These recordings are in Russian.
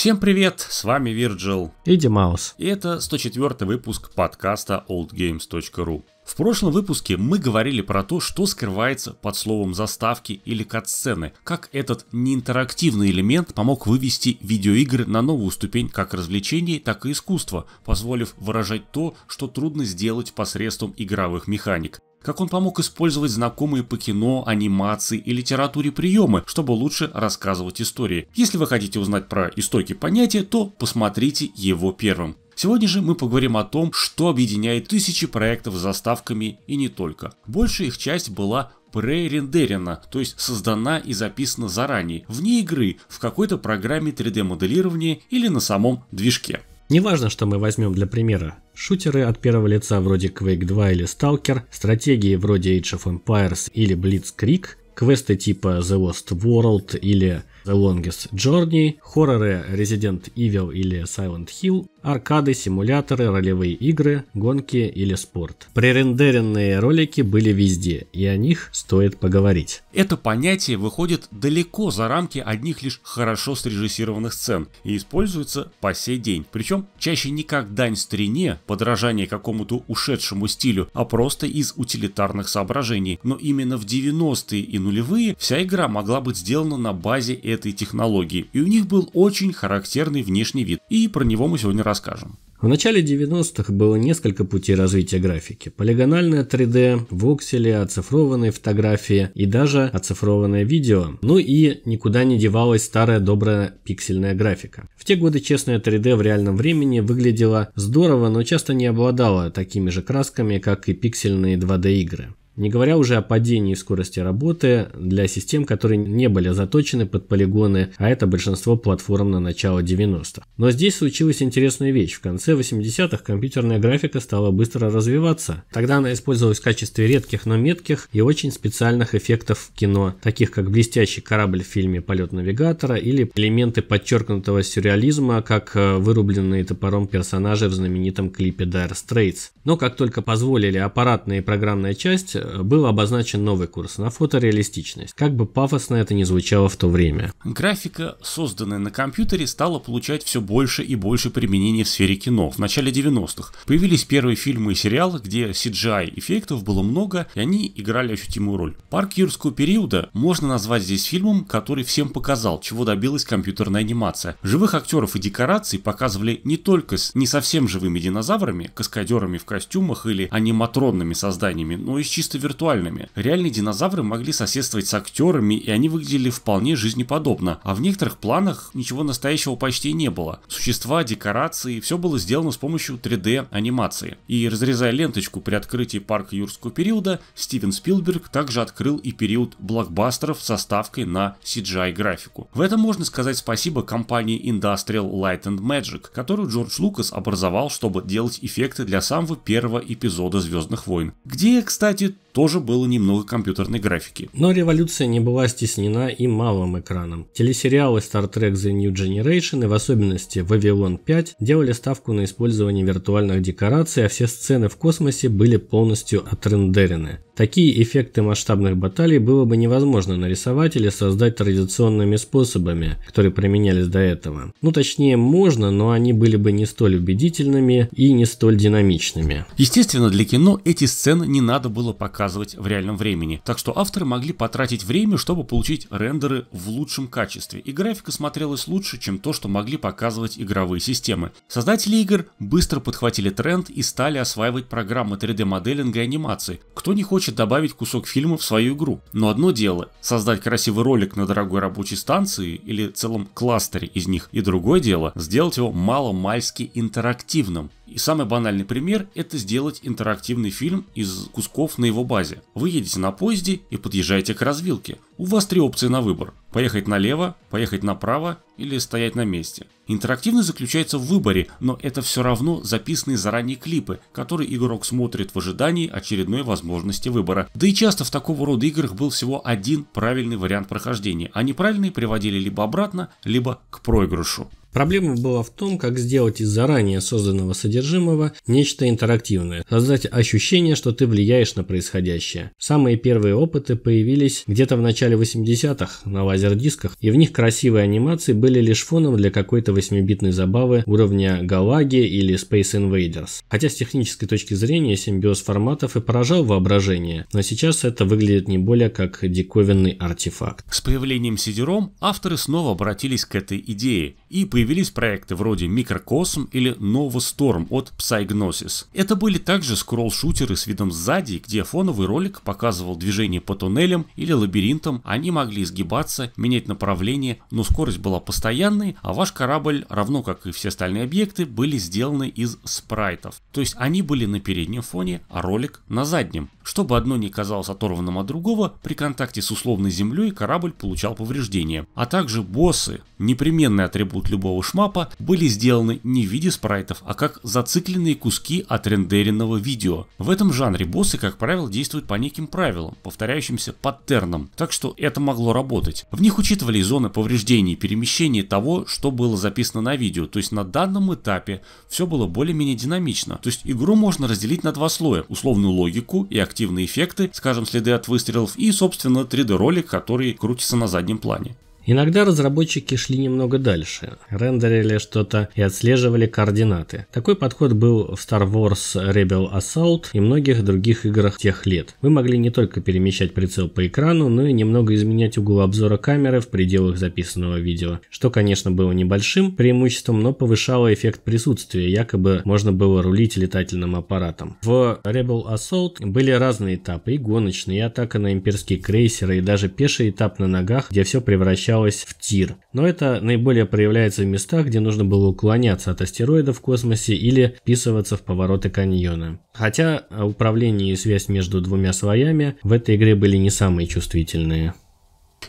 Всем привет, с вами Вирджил и Димаус. И это 104 выпуск подкаста oldgames.ru. В прошлом выпуске мы говорили про то, что скрывается под словом заставки или катсцены, как этот неинтерактивный элемент помог вывести видеоигры на новую ступень как развлечений, так и искусства, позволив выражать то, что трудно сделать посредством игровых механик как он помог использовать знакомые по кино, анимации и литературе приемы, чтобы лучше рассказывать истории. Если вы хотите узнать про истоки понятия, то посмотрите его первым. Сегодня же мы поговорим о том, что объединяет тысячи проектов с заставками и не только. Большая их часть была пререндерена, то есть создана и записана заранее, вне игры, в какой-то программе 3D-моделирования или на самом движке. Неважно, что мы возьмем для примера. Шутеры от первого лица вроде Quake 2 или Stalker, стратегии вроде Age of Empires или Blitzkrieg, квесты типа The Lost World или The Longest Journey, хорроры Resident Evil или Silent Hill, аркады, симуляторы, ролевые игры, гонки или спорт. Пререндеренные ролики были везде, и о них стоит поговорить. Это понятие выходит далеко за рамки одних лишь хорошо срежиссированных сцен и используется по сей день. Причем чаще не как дань старине, подражание какому-то ушедшему стилю, а просто из утилитарных соображений. Но именно в 90-е и нулевые вся игра могла быть сделана на базе этой технологии, и у них был очень характерный внешний вид, и про него мы сегодня расскажем. В начале 90-х было несколько путей развития графики. Полигональное 3D, воксели, оцифрованные фотографии и даже оцифрованное видео. Ну и никуда не девалась старая добрая пиксельная графика. В те годы честное 3D в реальном времени выглядело здорово, но часто не обладало такими же красками, как и пиксельные 2D игры. Не говоря уже о падении скорости работы для систем, которые не были заточены под полигоны, а это большинство платформ на начало 90-х. Но здесь случилась интересная вещь. В конце 80-х компьютерная графика стала быстро развиваться. Тогда она использовалась в качестве редких, но метких и очень специальных эффектов в кино, таких как блестящий корабль в фильме «Полет навигатора» или элементы подчеркнутого сюрреализма, как э, вырубленные топором персонажи в знаменитом клипе Dire Straits. Но как только позволили аппаратная и программная часть, э, был обозначен новый курс на фотореалистичность, как бы пафосно это ни звучало в то время. Графика, созданная на компьютере, стала получать все больше и больше применения в сфере кино. В начале 90-х появились первые фильмы и сериалы, где CGI эффектов было много, и они играли ощутимую роль. Парк юрского периода можно назвать здесь фильмом, который всем показал, чего добилась компьютерная анимация. Живых актеров и декораций показывали не только с не совсем живыми динозаврами, каскадерами в костюмах или аниматронными созданиями, но и с чисто виртуальными. Реальные динозавры могли соседствовать с актерами, и они выглядели вполне жизнеподобно, а в некоторых планах ничего настоящего почти не было. Существа, декорации, все было сделано с помощью 3D анимации. И разрезая ленточку при открытии парка юрского периода, Стивен Спилберг также открыл и период блокбастеров со ставкой на CGI графику. В этом можно сказать спасибо компании Industrial Light and Magic, которую Джордж Лукас образовал, чтобы делать эффекты для самого первого эпизода Звездных войн. Где, кстати, тоже было немного компьютерной графики. Но революция не была стеснена и малым экраном. Телесериалы Star Trek The New Generation и в особенности Вавилон 5 делали ставку на использование виртуальных декораций, а все сцены в космосе были полностью отрендерены. Такие эффекты масштабных баталий было бы невозможно нарисовать или создать традиционными способами, которые применялись до этого. Ну точнее можно, но они были бы не столь убедительными и не столь динамичными. Естественно, для кино эти сцены не надо было показывать в реальном времени, так что авторы могли потратить время, чтобы получить рендеры в лучшем качестве, и графика смотрелась лучше, чем то, что могли показывать игровые системы. Создатели игр быстро подхватили тренд и стали осваивать программы 3D-моделинга и анимации. Кто не хочет проще добавить кусок фильма в свою игру. Но одно дело – создать красивый ролик на дорогой рабочей станции или целом кластере из них, и другое дело – сделать его маломальски интерактивным, и самый банальный пример – это сделать интерактивный фильм из кусков на его базе. Вы едете на поезде и подъезжаете к развилке. У вас три опции на выбор – поехать налево, поехать направо или стоять на месте. Интерактивность заключается в выборе, но это все равно записанные заранее клипы, которые игрок смотрит в ожидании очередной возможности выбора. Да и часто в такого рода играх был всего один правильный вариант прохождения, а неправильные приводили либо обратно, либо к проигрышу. Проблема была в том, как сделать из заранее созданного содержимого нечто интерактивное, создать ощущение, что ты влияешь на происходящее. Самые первые опыты появились где-то в начале 80-х на лазердисках, и в них красивые анимации были лишь фоном для какой-то 8-битной забавы уровня Галаги или Space Invaders. Хотя с технической точки зрения симбиоз форматов и поражал воображение, но сейчас это выглядит не более как диковинный артефакт. С появлением CD-ROM авторы снова обратились к этой идее, и появились проекты вроде Микрокосм или Новосторм от Psygnosis. Это были также скролл-шутеры с видом сзади, где фоновый ролик показывал движение по туннелям или лабиринтам, они могли изгибаться, менять направление, но скорость была постоянной, а ваш корабль, равно как и все остальные объекты, были сделаны из спрайтов. То есть они были на переднем фоне, а ролик на заднем. Чтобы одно не казалось оторванным от другого, при контакте с условной землей корабль получал повреждения. А также боссы, непременный атрибут могут любого шмапа, были сделаны не в виде спрайтов, а как зацикленные куски отрендеренного видео. В этом жанре боссы, как правило, действуют по неким правилам, повторяющимся паттернам, так что это могло работать. В них учитывали зоны повреждений, перемещения того, что было записано на видео, то есть на данном этапе все было более-менее динамично. То есть игру можно разделить на два слоя, условную логику и активные эффекты, скажем следы от выстрелов и собственно 3D ролик, который крутится на заднем плане. Иногда разработчики шли немного дальше, рендерили что-то и отслеживали координаты. Такой подход был в Star Wars Rebel Assault и многих других играх тех лет. Вы могли не только перемещать прицел по экрану, но и немного изменять угол обзора камеры в пределах записанного видео, что, конечно, было небольшим преимуществом, но повышало эффект присутствия, якобы можно было рулить летательным аппаратом. В Rebel Assault были разные этапы, и гоночные, и атака на имперские крейсеры, и даже пеший этап на ногах, где все превращалось превращалась в тир. Но это наиболее проявляется в местах, где нужно было уклоняться от астероидов в космосе или вписываться в повороты каньона. Хотя э, управление и связь между двумя слоями в этой игре были не самые чувствительные.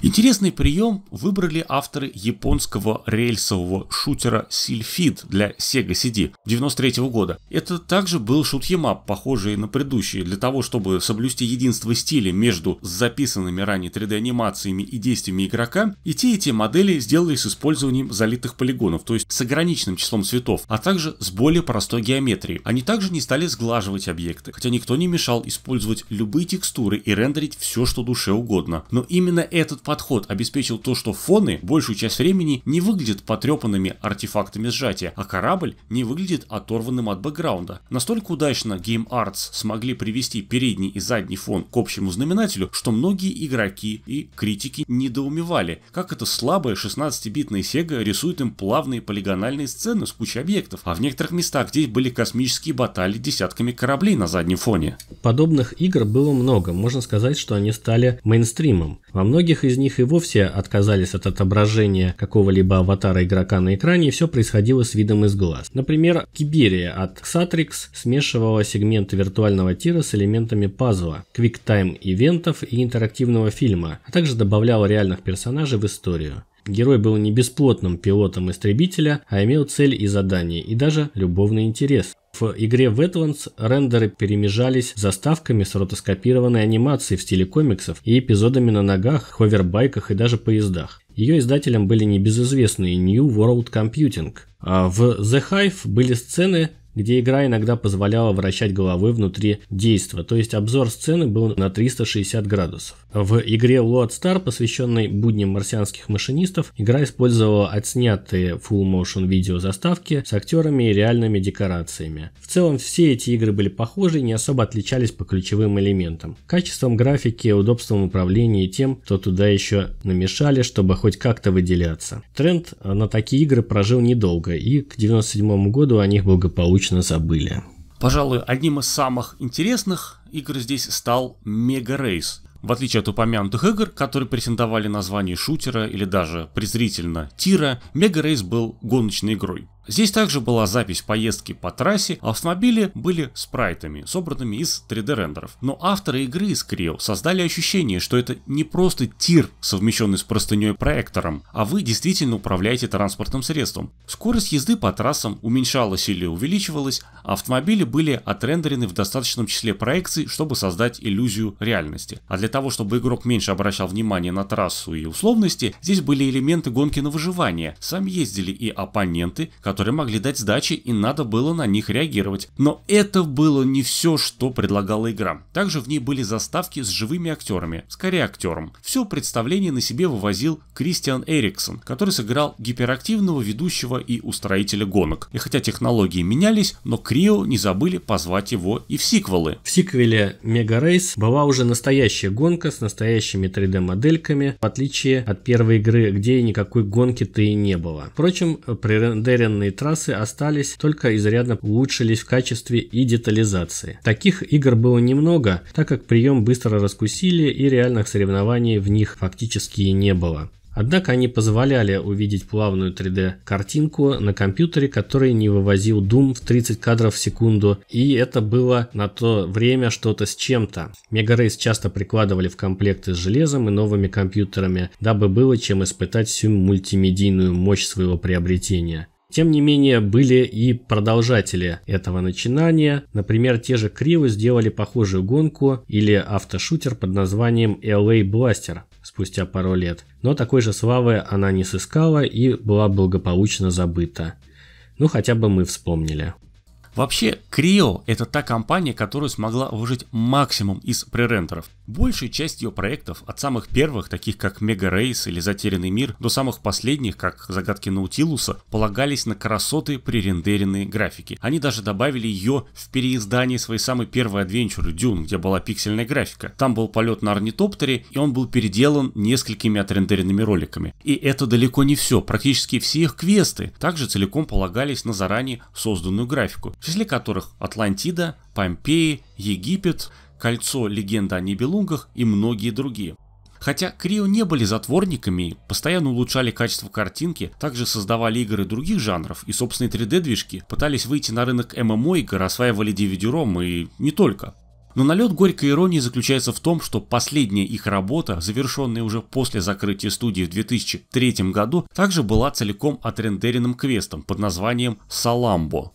Интересный прием выбрали авторы японского рельсового шутера Сильфид для Sega CD 93 года. Это также был шут-емап, похожий на предыдущие, для того, чтобы соблюсти единство стиля между записанными ранее 3D-анимациями и действиями игрока, и те и те модели сделали с использованием залитых полигонов, то есть с ограниченным числом цветов, а также с более простой геометрией. Они также не стали сглаживать объекты, хотя никто не мешал использовать любые текстуры и рендерить все, что душе угодно. Но именно этот подход обеспечил то, что фоны большую часть времени не выглядят потрепанными артефактами сжатия, а корабль не выглядит оторванным от бэкграунда. Настолько удачно Game Arts смогли привести передний и задний фон к общему знаменателю, что многие игроки и критики недоумевали, как эта слабая 16-битная Sega рисует им плавные полигональные сцены с кучей объектов, а в некоторых местах здесь были космические баталии десятками кораблей на заднем фоне. Подобных игр было много, можно сказать, что они стали мейнстримом. Во многих из них и вовсе отказались от отображения какого-либо аватара игрока на экране, и все происходило с видом из глаз. Например, Киберия от Xatrix смешивала сегменты виртуального тира с элементами пазла, квиктайм-ивентов и интерактивного фильма, а также добавляла реальных персонажей в историю. Герой был не бесплотным пилотом истребителя, а имел цель и задание, и даже любовный интерес. В игре Vetlans рендеры перемежались заставками с ротоскопированной анимацией в стиле комиксов и эпизодами на ногах, ховербайках и даже поездах. Ее издателям были небезызвестные New World Computing. А в The Hive были сцены, где игра иногда позволяла вращать головы внутри действия, то есть обзор сцены был на 360 градусов. В игре Load Star, посвященной будням марсианских машинистов, игра использовала отснятые full motion видео заставки с актерами и реальными декорациями. В целом все эти игры были похожи и не особо отличались по ключевым элементам. Качеством графики, удобством управления и тем, что туда еще намешали, чтобы хоть как-то выделяться. Тренд на такие игры прожил недолго и к 1997 году о них благополучно благополучно забыли. Пожалуй, одним из самых интересных игр здесь стал Мега Рейс. В отличие от упомянутых игр, которые претендовали на звание шутера или даже презрительно тира, Мега Рейс был гоночной игрой. Здесь также была запись поездки по трассе, а автомобили были спрайтами, собранными из 3D рендеров. Но авторы игры из Creo создали ощущение, что это не просто тир, совмещенный с простыней проектором, а вы действительно управляете транспортным средством. Скорость езды по трассам уменьшалась или увеличивалась, а автомобили были отрендерены в достаточном числе проекций, чтобы создать иллюзию реальности. А для того, чтобы игрок меньше обращал внимание на трассу и условности, здесь были элементы гонки на выживание. Сам ездили и оппоненты, которые которые могли дать сдачи и надо было на них реагировать. Но это было не все, что предлагала игра. Также в ней были заставки с живыми актерами, скорее актером. Все представление на себе вывозил Кристиан Эриксон, который сыграл гиперактивного ведущего и устроителя гонок. И хотя технологии менялись, но Крио не забыли позвать его и в сиквелы. В сиквеле Мега Рейс была уже настоящая гонка с настоящими 3D-модельками, в отличие от первой игры, где никакой гонки-то и не было. Впрочем, э, пререндеренные современные трассы остались, только изрядно улучшились в качестве и детализации. Таких игр было немного, так как прием быстро раскусили и реальных соревнований в них фактически и не было. Однако они позволяли увидеть плавную 3D-картинку на компьютере, который не вывозил Doom в 30 кадров в секунду, и это было на то время что-то с чем-то. Мегарейс часто прикладывали в комплекты с железом и новыми компьютерами, дабы было чем испытать всю мультимедийную мощь своего приобретения. Тем не менее, были и продолжатели этого начинания. Например, те же Кривы сделали похожую гонку или автошутер под названием LA Blaster а спустя пару лет. Но такой же славы она не сыскала и была благополучно забыта. Ну, хотя бы мы вспомнили. Вообще, Крио это та компания, которая смогла выжить максимум из пререндеров – Большая часть ее проектов, от самых первых, таких как Мега Рейс или Затерянный мир, до самых последних, как Загадки Наутилуса, полагались на красоты пререндеренные графики. Они даже добавили ее в переиздании своей самой первой адвенчуры Дюн, где была пиксельная графика. Там был полет на орнитоптере, и он был переделан несколькими отрендеренными роликами. И это далеко не все. Практически все их квесты также целиком полагались на заранее созданную графику, в числе которых Атлантида, Помпеи, Египет, «Кольцо. Легенда о Нибелунгах» и многие другие. Хотя Крио не были затворниками, постоянно улучшали качество картинки, также создавали игры других жанров и собственные 3D-движки, пытались выйти на рынок ММО игр, осваивали DVD-ROM и не только. Но налет горькой иронии заключается в том, что последняя их работа, завершенная уже после закрытия студии в 2003 году, также была целиком отрендеренным квестом под названием «Саламбо».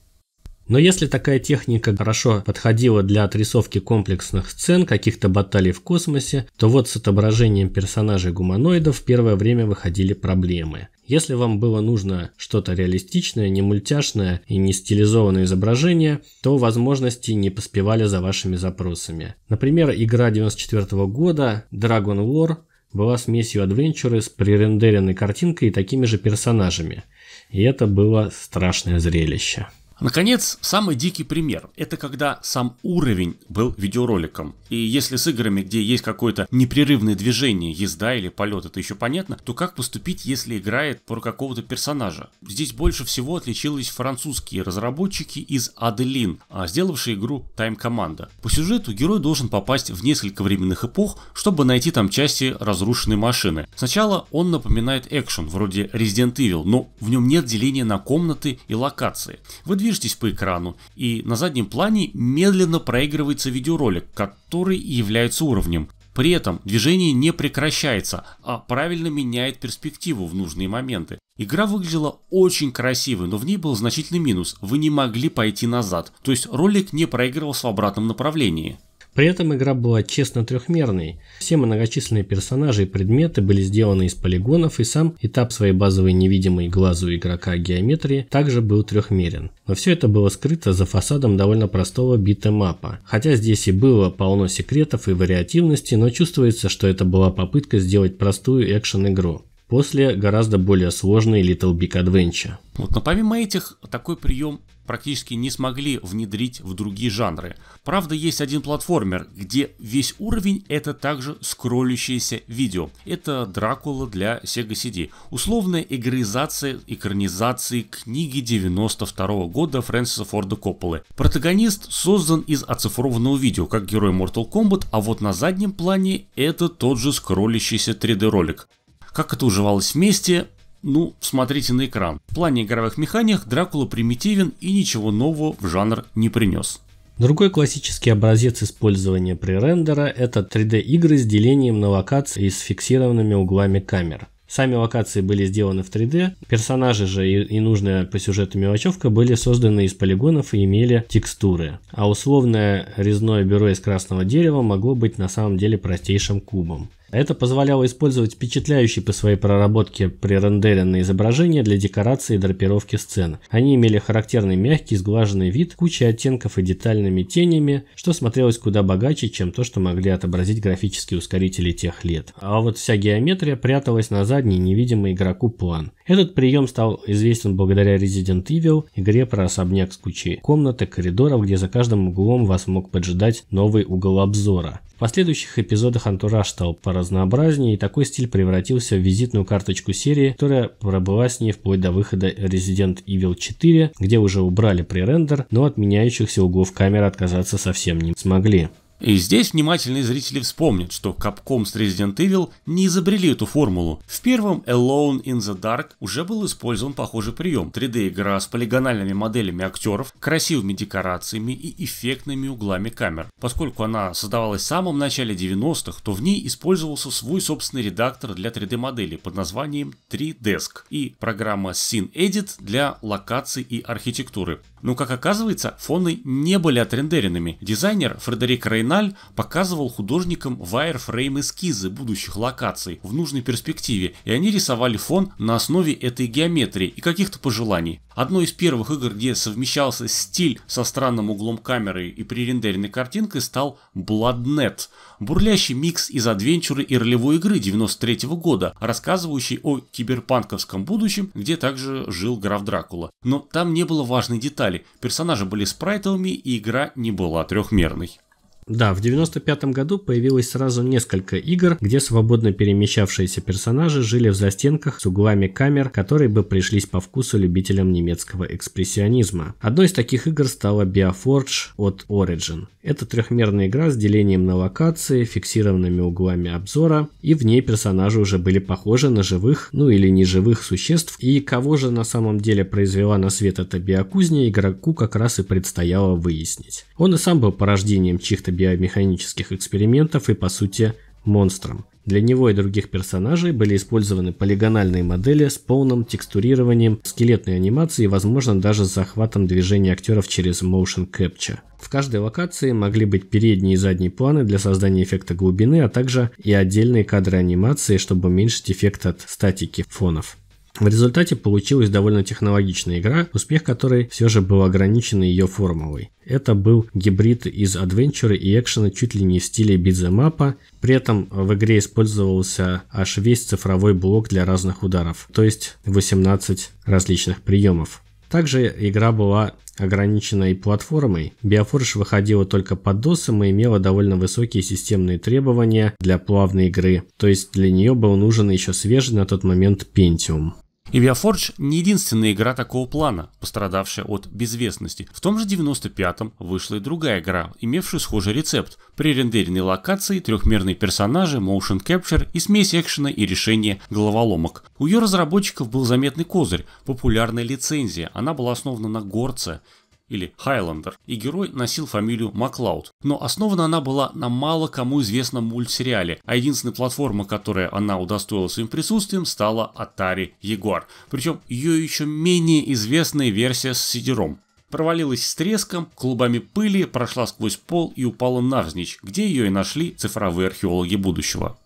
Но если такая техника хорошо подходила для отрисовки комплексных сцен, каких-то баталий в космосе, то вот с отображением персонажей гуманоидов в первое время выходили проблемы. Если вам было нужно что-то реалистичное, не мультяшное и не стилизованное изображение, то возможности не поспевали за вашими запросами. Например, игра 94 года Dragon War была смесью адвенчуры с пререндеренной картинкой и такими же персонажами. И это было страшное зрелище. Наконец, самый дикий пример – это когда сам уровень был видеороликом. И если с играми, где есть какое-то непрерывное движение, езда или полет, это еще понятно, то как поступить, если играет про какого-то персонажа? Здесь больше всего отличились французские разработчики из Adeline, а, сделавшие игру Time Command. По сюжету герой должен попасть в несколько временных эпох, чтобы найти там части разрушенной машины. Сначала он напоминает экшен, вроде Resident Evil, но в нем нет деления на комнаты и локации. Вы движетесь по экрану, и на заднем плане медленно проигрывается видеоролик, который и является уровнем. При этом движение не прекращается, а правильно меняет перспективу в нужные моменты. Игра выглядела очень красивой, но в ней был значительный минус – вы не могли пойти назад, то есть ролик не проигрывался в обратном направлении. При этом игра была честно трехмерной. Все многочисленные персонажи и предметы были сделаны из полигонов, и сам этап своей базовой невидимой глазу игрока геометрии также был трехмерен. Но все это было скрыто за фасадом довольно простого бита мапа. Хотя здесь и было полно секретов и вариативности, но чувствуется, что это была попытка сделать простую экшен-игру после гораздо более сложной Little Big Adventure. Вот, но помимо этих, такой прием практически не смогли внедрить в другие жанры. Правда, есть один платформер, где весь уровень это также скроллящееся видео. Это Дракула для Sega CD. Условная игроизация экранизации книги 92 года Фрэнсиса Форда Копполы. Протагонист создан из оцифрованного видео, как герой Mortal Kombat, а вот на заднем плане это тот же скроллящийся 3D ролик. Как это уживалось вместе, ну, смотрите на экран. В плане игровых механик Дракула примитивен и ничего нового в жанр не принес. Другой классический образец использования пререндера – это 3D-игры с делением на локации и с фиксированными углами камер. Сами локации были сделаны в 3D, персонажи же и, и нужная по сюжету мелочевка были созданы из полигонов и имели текстуры. А условное резное бюро из красного дерева могло быть на самом деле простейшим кубом. Это позволяло использовать впечатляющие по своей проработке пререндеренные изображения для декорации и драпировки сцен. Они имели характерный мягкий, сглаженный вид, куча оттенков и детальными тенями, что смотрелось куда богаче, чем то, что могли отобразить графические ускорители тех лет. А вот вся геометрия пряталась на задний, невидимый игроку план. Этот прием стал известен благодаря Resident Evil, игре про особняк с кучей комнат и коридоров, где за каждым углом вас мог поджидать новый угол обзора. В последующих эпизодах антураж стал поразнообразнее, и такой стиль превратился в визитную карточку серии, которая пробыла с ней вплоть до выхода Resident Evil 4, где уже убрали пререндер, но от меняющихся углов камеры отказаться совсем не смогли. И здесь внимательные зрители вспомнят, что Capcom с Resident Evil не изобрели эту формулу. В первом Alone in the Dark уже был использован похожий прием. 3D-игра с полигональными моделями актеров, красивыми декорациями и эффектными углами камер. Поскольку она создавалась в самом начале 90-х, то в ней использовался свой собственный редактор для 3D-моделей под названием 3Desk и программа SceneEdit для локаций и архитектуры. Но, как оказывается, фоны не были отрендеренными. Дизайнер Фредерик Рейн Биенналь показывал художникам вайрфрейм-эскизы будущих локаций в нужной перспективе, и они рисовали фон на основе этой геометрии и каких-то пожеланий. Одной из первых игр, где совмещался стиль со странным углом камеры и пререндеренной картинкой, стал Bloodnet, бурлящий микс из адвенчуры и ролевой игры 93 -го года, рассказывающий о киберпанковском будущем, где также жил граф Дракула. Но там не было важной детали, персонажи были спрайтовыми и игра не была трехмерной. Да, в 95 году появилось сразу несколько игр, где свободно перемещавшиеся персонажи жили в застенках с углами камер, которые бы пришлись по вкусу любителям немецкого экспрессионизма. Одной из таких игр стала Bioforge от Origin. Это трехмерная игра с делением на локации, фиксированными углами обзора, и в ней персонажи уже были похожи на живых, ну или неживых существ, и кого же на самом деле произвела на свет эта биокузня, игроку как раз и предстояло выяснить. Он и сам был порождением чьих-то биомеханических экспериментов и, по сути, монстром. Для него и других персонажей были использованы полигональные модели с полным текстурированием, скелетной анимацией и, возможно, даже с захватом движения актеров через motion capture. В каждой локации могли быть передние и задние планы для создания эффекта глубины, а также и отдельные кадры анимации, чтобы уменьшить эффект от статики фонов. В результате получилась довольно технологичная игра, успех которой все же был ограничен ее формулой. Это был гибрид из адвенчуры и экшена чуть ли не в стиле бидземапа. При этом в игре использовался аж весь цифровой блок для разных ударов, то есть 18 различных приемов. Также игра была ограничена и платформой. Bioforge выходила только под DOS и имела довольно высокие системные требования для плавной игры, то есть для нее был нужен еще свежий на тот момент Pentium. И Bioforge не единственная игра такого плана, пострадавшая от безвестности. В том же 95-м вышла и другая игра, имевшая схожий рецепт. пререндеренные локации, трехмерные персонажи, motion capture и смесь экшена и решения головоломок. У ее разработчиков был заметный козырь – популярная лицензия. Она была основана на горце, или Хайлендер, и герой носил фамилию Маклауд. Но основана она была на мало кому известном мультсериале, а единственная платформа, которая она удостоила своим присутствием, стала Atari Jaguar. Причем ее еще менее известная версия с сидером провалилась с треском, клубами пыли, прошла сквозь пол и упала навзничь, где ее и нашли цифровые археологи будущего.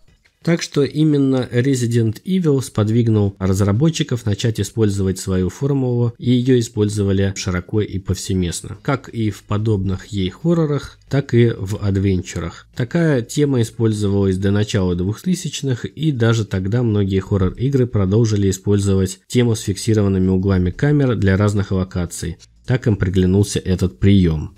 Так что именно Resident Evil сподвигнул разработчиков начать использовать свою формулу, и ее использовали широко и повсеместно, как и в подобных ей хоррорах, так и в адвенчурах. Такая тема использовалась до начала 2000-х, и даже тогда многие хоррор-игры продолжили использовать тему с фиксированными углами камер для разных локаций. Так им приглянулся этот прием.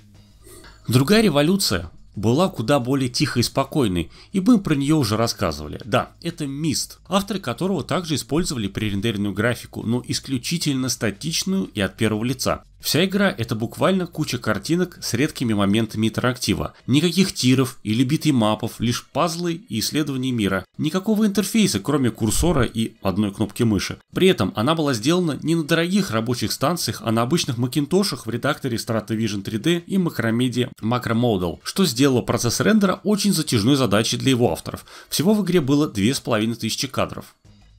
Другая революция, была куда более тихой и спокойной, и мы про нее уже рассказывали. Да, это Mist, авторы которого также использовали пререндеренную графику, но исключительно статичную и от первого лица. Вся игра – это буквально куча картинок с редкими моментами интерактива. Никаких тиров или битый мапов, лишь пазлы и исследования мира. Никакого интерфейса, кроме курсора и одной кнопки мыши. При этом она была сделана не на дорогих рабочих станциях, а на обычных макинтошах в редакторе StrataVision 3D и Macromedia Macromodel, что сделало процесс рендера очень затяжной задачей для его авторов. Всего в игре было 2500 кадров.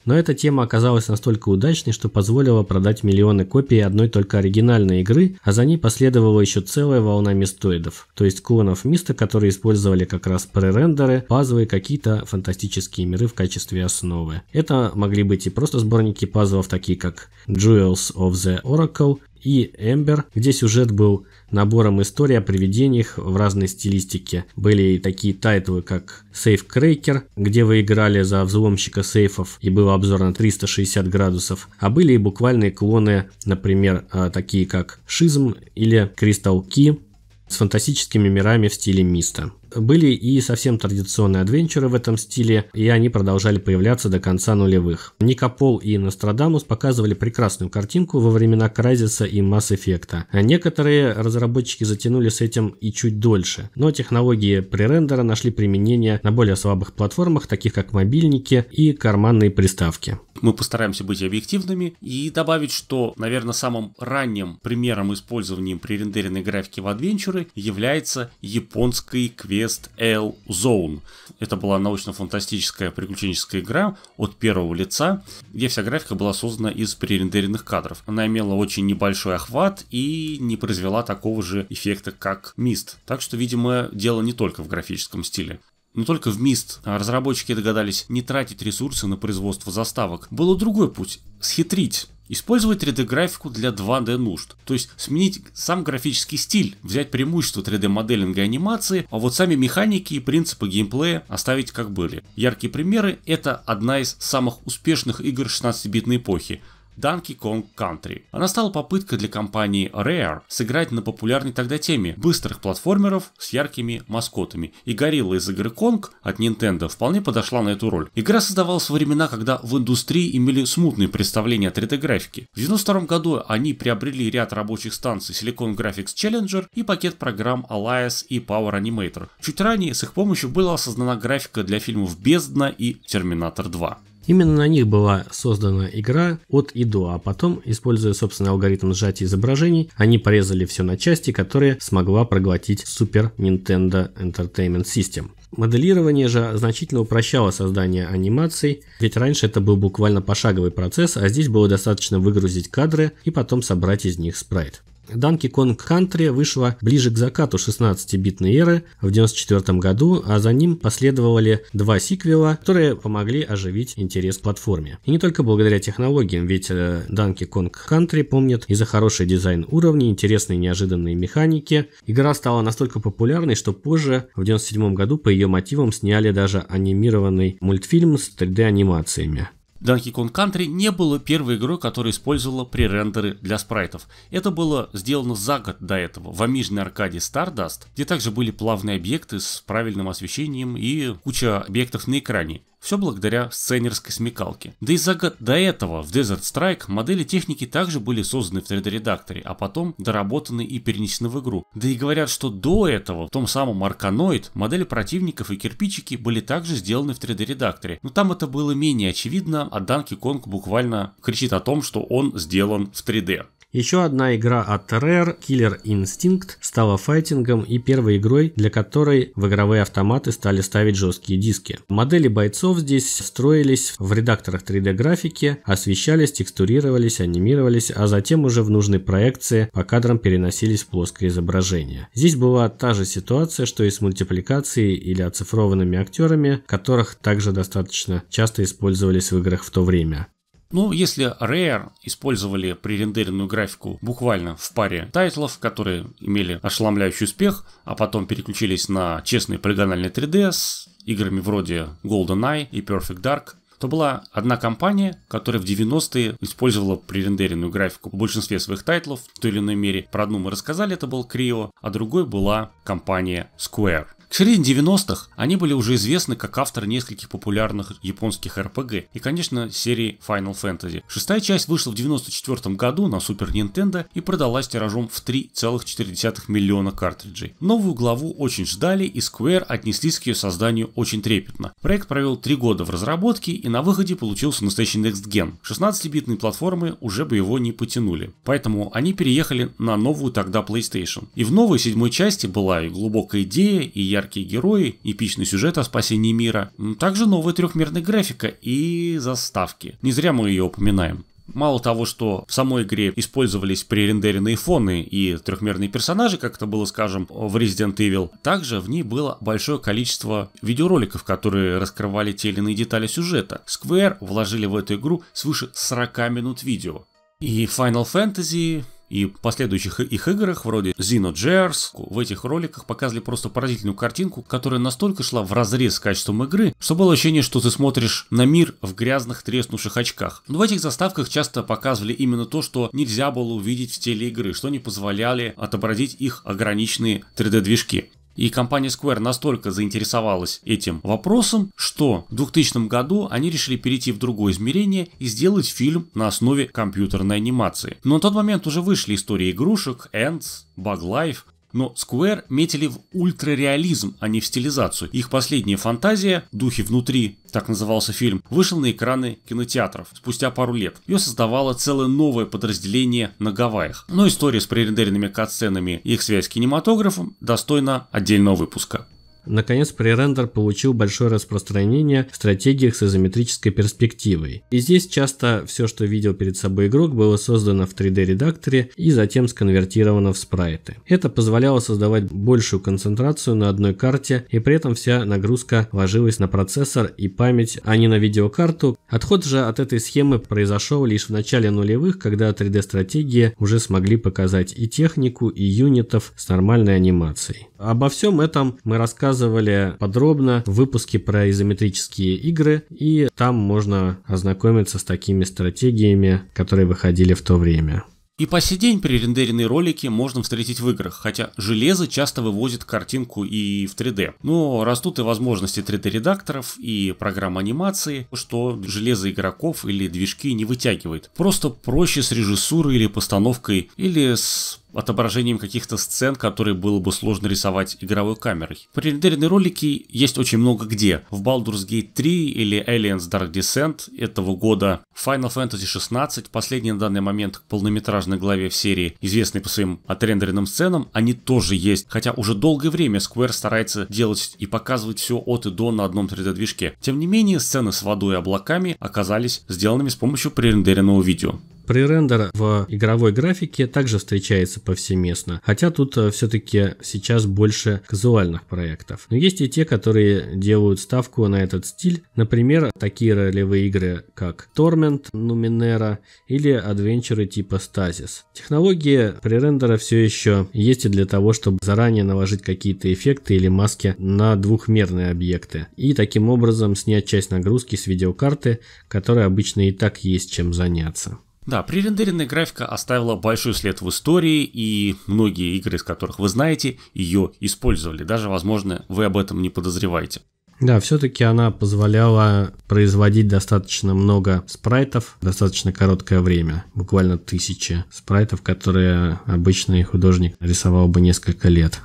Но эта тема оказалась настолько удачной, что позволила продать миллионы копий одной только оригинальной игры, а за ней последовала еще целая волна мистоидов, то есть клонов миста, которые использовали как раз пререндеры, пазлы и какие-то фантастические миры в качестве основы. Это могли быть и просто сборники пазлов, такие как Jewels of the Oracle, и Эмбер, где сюжет был набором историй о привидениях в разной стилистике. Были и такие тайтлы, как Safe Cracker, где вы играли за взломщика сейфов и был обзор на 360 градусов, а были и буквальные клоны, например, а, такие как Шизм или Crystal Key с фантастическими мирами в стиле Миста. Были и совсем традиционные адвенчуры в этом стиле, и они продолжали появляться до конца нулевых. Никопол и Нострадамус показывали прекрасную картинку во времена Кразиса и Масс Эффекта. Некоторые разработчики затянули с этим и чуть дольше, но технологии пререндера нашли применение на более слабых платформах, таких как мобильники и карманные приставки. Мы постараемся быть объективными и добавить, что, наверное, самым ранним примером использования пререндеренной графики в адвенчуры является японский квест West L Zone. Это была научно-фантастическая приключенческая игра от первого лица, где вся графика была создана из пререндеренных кадров. Она имела очень небольшой охват и не произвела такого же эффекта, как Mist. Так что, видимо, дело не только в графическом стиле. Но только в Mist разработчики догадались не тратить ресурсы на производство заставок. Было другой путь – схитрить. Использовать 3D-графику для 2D нужд, то есть сменить сам графический стиль, взять преимущество 3D-моделинга и анимации, а вот сами механики и принципы геймплея оставить как были. Яркие примеры — это одна из самых успешных игр 16-битной эпохи — Donkey Kong Country. Она стала попыткой для компании Rare сыграть на популярной тогда теме быстрых платформеров с яркими маскотами. И горилла из игры Kong от Nintendo вполне подошла на эту роль. Игра создавалась во времена, когда в индустрии имели смутные представления о 3D-графике. В 92 году они приобрели ряд рабочих станций Silicon Graphics Challenger и пакет программ Alias и Power Animator. Чуть ранее с их помощью была осознана графика для фильмов «Бездна» и «Терминатор 2». Именно на них была создана игра от и до, а потом, используя собственный алгоритм сжатия изображений, они порезали все на части, которые смогла проглотить Super Nintendo Entertainment System. Моделирование же значительно упрощало создание анимаций, ведь раньше это был буквально пошаговый процесс, а здесь было достаточно выгрузить кадры и потом собрать из них спрайт. Donkey Kong Country вышла ближе к закату 16-битной эры в 1994 году, а за ним последовали два сиквела, которые помогли оживить интерес к платформе. И не только благодаря технологиям, ведь э, Donkey Kong Country помнят и за хороший дизайн уровней, интересные неожиданные механики. Игра стала настолько популярной, что позже, в 1997 году, по ее мотивам сняли даже анимированный мультфильм с 3D-анимациями. Donkey Kong Country не было первой игрой, которая использовала пререндеры для спрайтов. Это было сделано за год до этого в амижной аркаде Stardust, где также были плавные объекты с правильным освещением и куча объектов на экране. Все благодаря сценерской смекалке. Да и за год до этого в Desert Strike модели техники также были созданы в 3D-редакторе, а потом доработаны и перенесены в игру. Да и говорят, что до этого в том самом Арканоид модели противников и кирпичики были также сделаны в 3D-редакторе. Но там это было менее очевидно, а Данки Конг буквально кричит о том, что он сделан в 3D. Еще одна игра от Rare, Killer Instinct, стала файтингом и первой игрой, для которой в игровые автоматы стали ставить жесткие диски. Модели бойцов здесь строились в редакторах 3D графики, освещались, текстурировались, анимировались, а затем уже в нужной проекции по кадрам переносились в плоское изображение. Здесь была та же ситуация, что и с мультипликацией или оцифрованными актерами, которых также достаточно часто использовались в играх в то время. Ну, если Rare использовали пререндеренную графику буквально в паре тайтлов, которые имели ошеломляющий успех, а потом переключились на честный полигональный 3D с играми вроде GoldenEye и Perfect Dark, то была одна компания, которая в 90-е использовала пререндеренную графику в большинстве своих тайтлов в той или иной мере. Про одну мы рассказали, это был Creo, а другой была компания Square. В середине 90-х они были уже известны как авторы нескольких популярных японских RPG и, конечно, серии Final Fantasy. Шестая часть вышла в 1994 году на Super Nintendo и продалась тиражом в 3,4 миллиона картриджей. Новую главу очень ждали и Square отнеслись к ее созданию очень трепетно. Проект провел три года в разработке и на выходе получился настоящий Next Gen. 16-битные платформы уже бы его не потянули, поэтому они переехали на новую тогда PlayStation. И в новой седьмой части была и глубокая идея, и яркая яркие герои, эпичный сюжет о спасении мира, также новая трехмерная графика и заставки. Не зря мы ее упоминаем. Мало того, что в самой игре использовались пререндеренные фоны и трехмерные персонажи, как это было, скажем, в Resident Evil, также в ней было большое количество видеороликов, которые раскрывали те или иные детали сюжета. Square вложили в эту игру свыше 40 минут видео. И Final Fantasy и в последующих их играх, вроде Xenogears, в этих роликах показывали просто поразительную картинку, которая настолько шла в разрез с качеством игры, что было ощущение, что ты смотришь на мир в грязных треснувших очках. Но в этих заставках часто показывали именно то, что нельзя было увидеть в теле игры, что не позволяли отобразить их ограниченные 3D-движки. И компания Square настолько заинтересовалась этим вопросом, что в 2000 году они решили перейти в другое измерение и сделать фильм на основе компьютерной анимации. Но на тот момент уже вышли истории игрушек, Ends, Bug Life, но Square метили в ультрареализм, а не в стилизацию. Их последняя фантазия «Духи внутри», так назывался фильм, вышел на экраны кинотеатров спустя пару лет. Ее создавало целое новое подразделение на Гавайях. Но история с пререндеренными катсценами и их связь с кинематографом достойна отдельного выпуска. Наконец, пререндер получил большое распространение в стратегиях с изометрической перспективой. И здесь часто все, что видел перед собой игрок, было создано в 3D-редакторе и затем сконвертировано в спрайты. Это позволяло создавать большую концентрацию на одной карте, и при этом вся нагрузка ложилась на процессор и память, а не на видеокарту. Отход же от этой схемы произошел лишь в начале нулевых, когда 3D-стратегии уже смогли показать и технику, и юнитов с нормальной анимацией. Обо всем этом мы рассказываем рассказывали подробно в выпуске про изометрические игры, и там можно ознакомиться с такими стратегиями, которые выходили в то время. И по сей день пререндеренные ролики можно встретить в играх, хотя железо часто вывозит картинку и в 3D. Но растут и возможности 3D-редакторов и программ анимации, что железо игроков или движки не вытягивает. Просто проще с режиссурой или постановкой, или с отображением каких-то сцен, которые было бы сложно рисовать игровой камерой. Пререндеренные ролики есть очень много где. В Baldur's Gate 3 или Aliens Dark Descent этого года, Final Fantasy 16, последний на данный момент полнометражной главе в серии, известный по своим отрендеренным сценам, они тоже есть. Хотя уже долгое время Square старается делать и показывать все от и до на одном 3D-движке. Тем не менее, сцены с водой и облаками оказались сделанными с помощью пререндеренного видео. Пререндер в игровой графике также встречается повсеместно, хотя тут э, все-таки сейчас больше казуальных проектов. Но есть и те, которые делают ставку на этот стиль, например, такие ролевые игры, как Torment Numenera или адвенчеры типа Stasis. Технологии пререндера все еще есть и для того, чтобы заранее наложить какие-то эффекты или маски на двухмерные объекты и таким образом снять часть нагрузки с видеокарты, которая обычно и так есть чем заняться. Да, пререндеренная графика оставила большой след в истории, и многие игры, из которых вы знаете, ее использовали. Даже, возможно, вы об этом не подозреваете. Да, все-таки она позволяла производить достаточно много спрайтов, достаточно короткое время, буквально тысячи спрайтов, которые обычный художник рисовал бы несколько лет.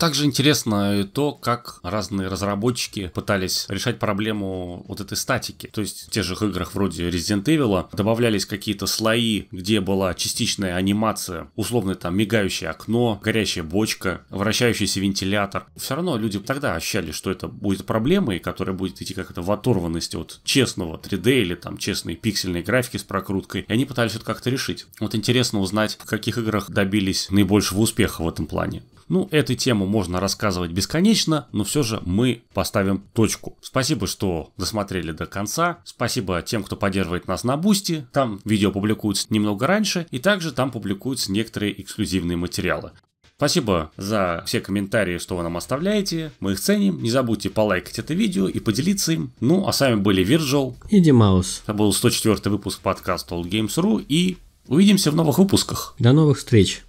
Также интересно то, как разные разработчики пытались решать проблему вот этой статики. То есть в тех же играх вроде Resident Evil добавлялись какие-то слои, где была частичная анимация, условно там мигающее окно, горящая бочка, вращающийся вентилятор. Все равно люди тогда ощущали, что это будет проблемой, которая будет идти как-то в оторванности от честного 3D или там честной пиксельной графики с прокруткой. И они пытались это как-то решить. Вот интересно узнать, в каких играх добились наибольшего успеха в этом плане. Ну, эту тему можно рассказывать бесконечно, но все же мы поставим точку. Спасибо, что досмотрели до конца. Спасибо тем, кто поддерживает нас на Бусти. Там видео публикуются немного раньше, и также там публикуются некоторые эксклюзивные материалы. Спасибо за все комментарии, что вы нам оставляете. Мы их ценим. Не забудьте полайкать это видео и поделиться им. Ну, а с вами были Вирджил и Димаус. Это был 104 выпуск подкаста All Games.ru и увидимся в новых выпусках. До новых встреч.